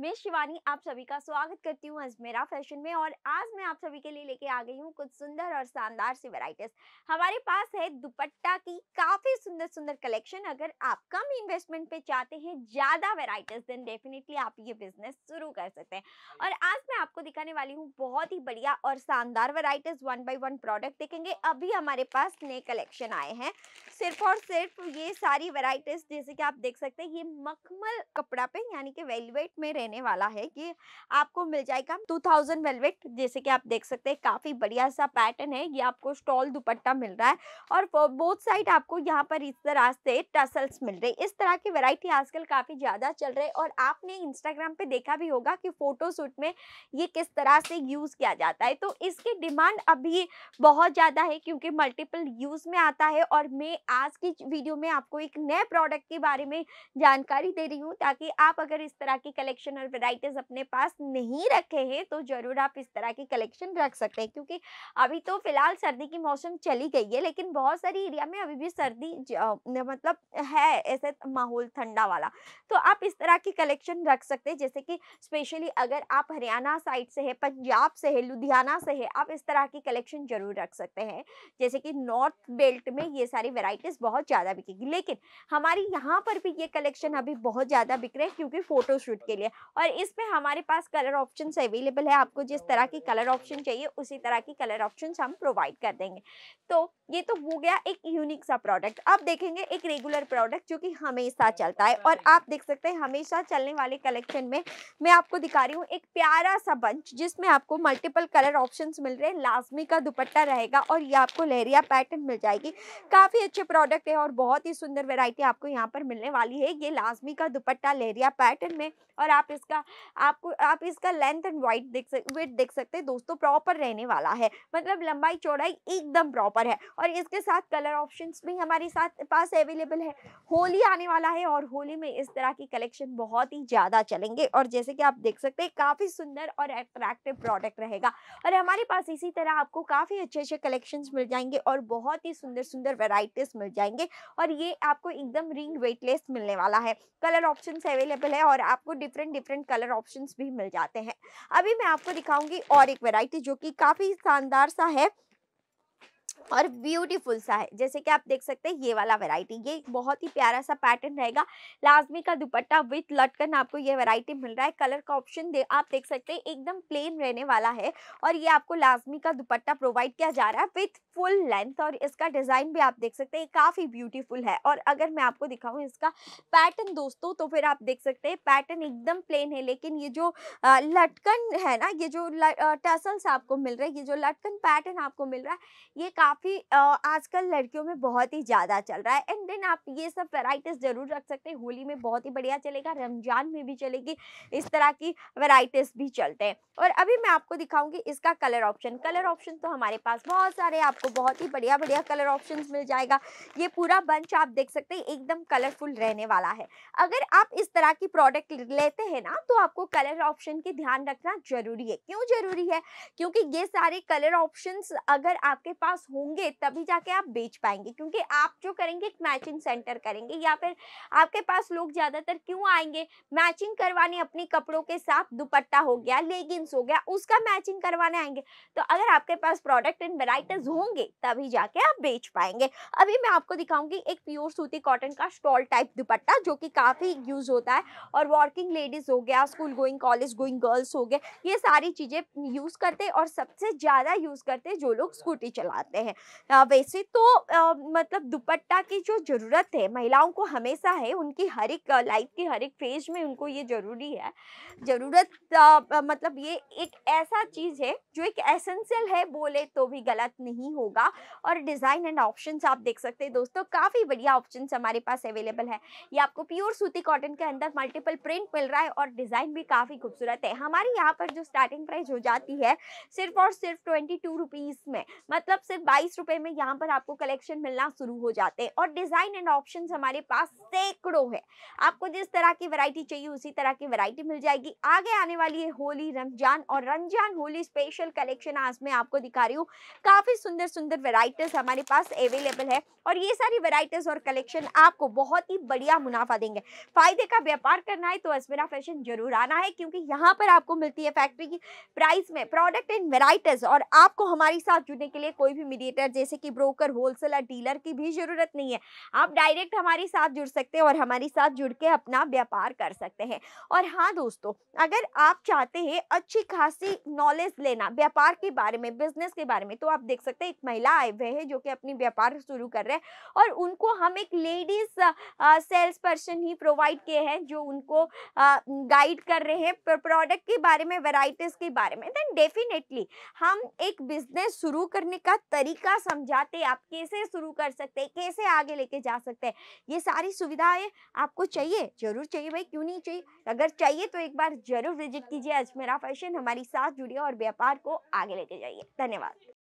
मैं शिवानी आप सभी का स्वागत करती हूँ अजमेरा फैशन में और आज मैं आप सभी के लिए लेके आ गई हूँ कुछ सुंदर और शानदार सी वैरायटीज हमारे पास है दुपट्टा की काफी सुंदर सुंदर कलेक्शन अगर आप कम इन्वेस्टमेंट पे चाहते हैं ज्यादा वेराइटीज देन डेफिनेटली आप ये बिजनेस शुरू कर सकते हैं और आज मैं आपको दिखाने वाली हूँ बहुत ही बढ़िया और शानदार varieties one by one product देखेंगे अभी हमारे पास नए कलेक्शन आए हैं सिर्फ और सिर्फ ये सारी वेराइटीज जैसे कि आप देख सकते हैं ये मखमल कपड़ा पे यानी कि वेलवेट में में रहने वाला है ये आपको मिल जाएगा 2000 वेलवेट जैसे कि आप देख सकते हैं काफ़ी बढ़िया सा पैटर्न है ये आपको स्टॉल दुपट्टा मिल रहा है और बोथ साइड आपको यहाँ पर इस तरह से टसल्स मिल रही इस तरह की वेराइटी आजकल काफ़ी ज़्यादा चल रही है और आपने इंस्टाग्राम पे देखा भी होगा कि फोटोशूट में ये किस तरह से यूज़ किया जाता है तो इसकी डिमांड अभी बहुत ज़्यादा है क्योंकि मल्टीपल यूज़ में आता है और मैं आज की वीडियो में आपको एक नए प्रोडक्ट के बारे में जानकारी दे रही हूँ ताकि आप अगर इस तरह की कलेक्ट कलेक्शन और वेराइटीज अपने पास नहीं रखे हैं तो जरूर आप इस तरह की कलेक्शन रख सकते हैं क्योंकि अभी तो फिलहाल सर्दी की मौसम चली गई है लेकिन बहुत सारी एरिया में अभी भी सर्दी मतलब है ऐसे माहौल ठंडा वाला तो आप इस तरह की कलेक्शन रख सकते हैं जैसे कि स्पेशली अगर आप हरियाणा साइड से है पंजाब से है लुधियाना से है आप इस तरह की कलेक्शन जरूर रख सकते हैं जैसे कि नॉर्थ बेल्ट में ये सारी वेराइटीज़ बहुत ज़्यादा बिकेगी लेकिन हमारी यहाँ पर भी ये कलेक्शन अभी बहुत ज़्यादा बिक रहे हैं क्योंकि फ़ोटोशूट के लिए और इसमें हमारे पास कलर ऑप्शन अवेलेबल है आपको जिस तरह की कलर ऑप्शन चाहिए उसी तरह की कलर ऑप्शन हम प्रोवाइड कर देंगे तो ये तो हो गया एक यूनिक सा प्रोडक्ट अब देखेंगे एक रेगुलर प्रोडक्ट जो कि हमेशा चलता है और आप देख सकते हैं हमेशा चलने वाले कलेक्शन में मैं आपको दिखा रही हूँ एक प्यारा सा बंच जिसमें आपको मल्टीपल कलर ऑप्शन मिल रहे हैं लाजमी का दुपट्टा रहेगा और ये आपको लहरिया पैटर्न मिल जाएगी काफ़ी अच्छे प्रोडक्ट है और बहुत ही सुंदर वेराइटी आपको यहाँ पर मिलने वाली है ये लाजमी का दुपट्टा लहरिया पैटर्न में और और आप इसका आपको आप इसका लेंथ एंड वाइट देख सक वेट देख सकते हैं दोस्तों प्रॉपर रहने वाला है मतलब लंबाई चौड़ाई एकदम प्रॉपर है और इसके साथ कलर ऑप्शन भी हमारे साथ पास अवेलेबल है होली आने वाला है और होली में इस तरह की कलेक्शन बहुत ही ज़्यादा चलेंगे और जैसे कि आप देख सकते हैं काफ़ी सुंदर और अट्रैक्टिव प्रोडक्ट रहेगा और हमारे पास इसी तरह आपको काफ़ी अच्छे अच्छे कलेक्शन मिल जाएंगे और बहुत ही सुंदर सुंदर वेराइटीज मिल जाएंगे और ये आपको एकदम रिंग वेटलेस मिलने वाला है कलर ऑप्शन अवेलेबल है और आपको different different different colour option भी मिल जाते हैं अभी मैं आपको दिखाऊंगी और एक वेराइटी जो कि काफ़ी शानदार सा है और ब्यूटीफुल सा है जैसे कि आप देख सकते हैं ये वाला वैरायटी ये बहुत ही प्यारा सा पैटर्न रहेगा लाजमी का दुपट्टा विथ लटकन आपको ये वैरायटी मिल रहा है कलर का ऑप्शन दे आप देख सकते हैं एकदम प्लेन रहने वाला है और ये आपको लाजमी का दुपट्टा प्रोवाइड किया जा रहा है विथ फुल लेंथ और इसका डिज़ाइन भी आप देख सकते हैं काफ़ी ब्यूटीफुल है और अगर मैं आपको दिखाऊँ इसका पैटर्न दोस्तों तो फिर आप देख सकते हैं पैटर्न एकदम प्लेन है लेकिन ये जो लटकन है ना ये जो टसल्स आपको मिल रहा है ये जो लटकन पैटर्न आपको मिल रहा है ये काफ़ी काफ़ी आजकल लड़कियों में बहुत ही ज़्यादा चल रहा है एंड देन आप ये सब वेराइटीज़ ज़रूर रख सकते हैं होली में बहुत ही बढ़िया चलेगा रमजान में भी चलेगी इस तरह की वेराइटीज़ भी चलते हैं और अभी मैं आपको दिखाऊंगी इसका कलर ऑप्शन कलर ऑप्शन तो हमारे पास बहुत सारे आपको बहुत ही बढ़िया बढ़िया कलर ऑप्शन मिल जाएगा ये पूरा बंच आप देख सकते हैं एकदम कलरफुल रहने वाला है अगर आप इस तरह की प्रोडक्ट लेते हैं ना तो आपको कलर ऑप्शन की ध्यान रखना जरूरी है क्यों जरूरी है क्योंकि ये सारे कलर ऑप्शन अगर आपके पास हो होंगे तभी जाके आप बेच पाएंगे क्योंकि आप जो करेंगे एक मैचिंग सेंटर करेंगे या फिर आपके पास लोग ज़्यादातर क्यों आएंगे मैचिंग करवाने अपने कपड़ों के साथ दुपट्टा हो गया लेगिंग्स हो गया उसका मैचिंग करवाने आएंगे तो अगर आपके पास प्रोडक्ट एंड वेराइटीज होंगे तभी जाके आप बेच पाएंगे अभी मैं आपको दिखाऊंगी एक प्योर सूती कॉटन का स्टॉल टाइप दुपट्टा जो कि काफ़ी यूज़ होता है और वर्किंग लेडीज़ हो गया school going college going girls हो गए ये सारी चीज़ें यूज़ करते और सबसे ज़्यादा यूज़ करते जो लोग स्कूटी चलाते हैं हैं वैसे तो आ, मतलब दुपट्टा की जो ज़रूरत है महिलाओं को हमेशा है उनकी हर एक लाइफ की हर एक फेज में उनको ये ज़रूरी है ज़रूरत आ, मतलब ये एक ऐसा चीज़ है जो एक एसेंशियल है बोले तो भी गलत नहीं होगा और डिज़ाइन एंड ऑप्शन आप देख सकते हैं दोस्तों काफ़ी बढ़िया ऑप्शन हमारे पास अवेलेबल है ये आपको प्योर सूती कॉटन के अंदर मल्टीपल प्रिंट मिल रहा है और डिज़ाइन भी काफ़ी खूबसूरत है हमारे यहाँ पर जो स्टार्टिंग प्राइस हो जाती है सिर्फ और सिर्फ ट्वेंटी टू रुपीज़ में मतलब सिर्फ बाईस रुपए में यहाँ पर आपको कलेक्शन मिलना शुरू हो जाते हैं और डिजाइन एंड ऑप्शन हमारे पास सैकड़ों है आपको जिस तरह की वरायटी चाहिए उसी तरह की वरायटी मिल जाएगी आगे आने वाली है होली रमजान और रमजान होली स्पेशल कलेक्शन आज मैं आपको दिखा रही हूँ काफी सुंदर सुंदर वेराइटीज हमारे पास अवेलेबल है और ये सारी वेराइटीज और कलेक्शन आपको बहुत ही बढ़िया मुनाफा देंगे फायदे का व्यापार करना है तो अस्मिना फैशन जरूर आना है क्योंकि यहाँ पर आपको मिलती है फैक्ट्री की प्राइस में प्रोडक्ट एंड वेराइटीज और आपको हमारे साथ जुड़ने के लिए कोई भी इंटरमीडिएटर जैसे कि ब्रोकर और डीलर की भी जरूरत नहीं है आप डायरेक्ट हमारे साथ जुड़ सकते हैं और हमारे साथ जुड़ के अपना व्यापार कर सकते हैं और हाँ दोस्तों अगर आप चाहते हैं अच्छी खासी नॉलेज लेना व्यापार के बारे में बिजनेस के बारे में तो आप देख सकते हैं एक महिला आए हुए हैं जो कि अपनी व्यापार शुरू कर रहे हैं और उनको हम एक लेडीज सेल्स पर्सन ही प्रोवाइड किए हैं जो उनको गाइड कर रहे हैं प्रोडक्ट के बारे में वेराइटीज के बारे में देन डेफिनेटली हम एक बिजनेस शुरू करने का तरीका तरीका समझाते आप कैसे शुरू कर सकते हैं कैसे आगे लेके जा सकते हैं ये सारी सुविधाएं आपको चाहिए जरूर चाहिए भाई क्यों नहीं चाहिए अगर चाहिए तो एक बार जरूर विजिट कीजिए अजमेरा फैशन हमारी साथ जुड़िए और व्यापार को आगे लेके जाइए धन्यवाद